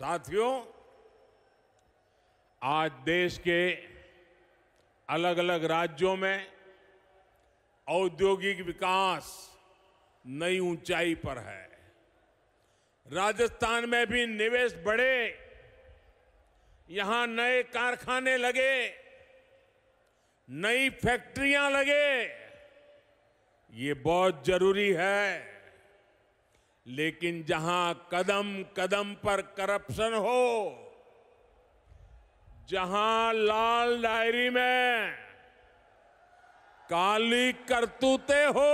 साथियों आज देश के अलग अलग राज्यों में औद्योगिक विकास नई ऊंचाई पर है राजस्थान में भी निवेश बढ़े यहां नए कारखाने लगे नई फैक्ट्रियां लगे ये बहुत जरूरी है लेकिन जहां कदम कदम पर करप्शन हो जहां लाल डायरी में काली करतूते हो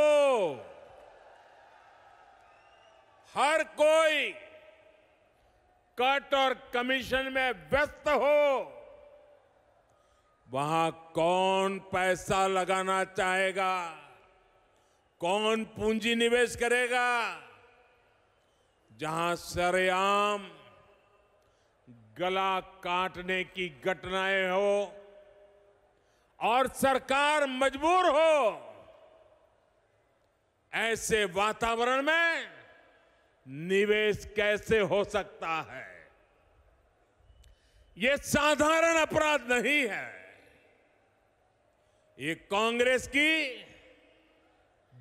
हर कोई कट और कमीशन में व्यस्त हो वहां कौन पैसा लगाना चाहेगा कौन पूंजी निवेश करेगा जहां सरेआम गला काटने की घटनाएं हो और सरकार मजबूर हो ऐसे वातावरण में निवेश कैसे हो सकता है ये साधारण अपराध नहीं है ये कांग्रेस की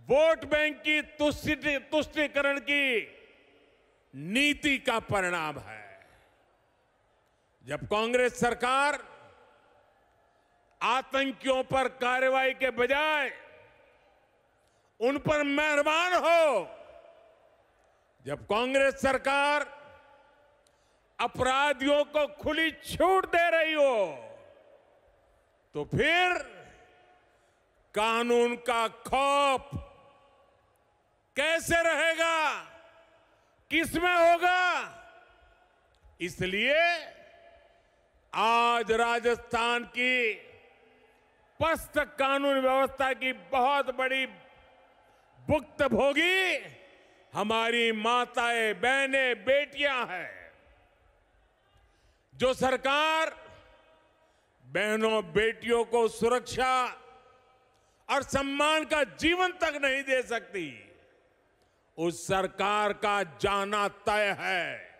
वोट बैंक की तुष्टिकरण की नीति का परिणाम है जब कांग्रेस सरकार आतंकियों पर कार्रवाई के बजाय उन पर मेहरबान हो जब कांग्रेस सरकार अपराधियों को खुली छूट दे रही हो तो फिर कानून का खौफ कैसे रहेगा किस में होगा इसलिए आज राजस्थान की पस्त कानून व्यवस्था की बहुत बड़ी भुक्त भोगी हमारी माताएं बहने बेटियां हैं जो सरकार बहनों बेटियों को सुरक्षा और सम्मान का जीवन तक नहीं दे सकती उस सरकार का जाना तय है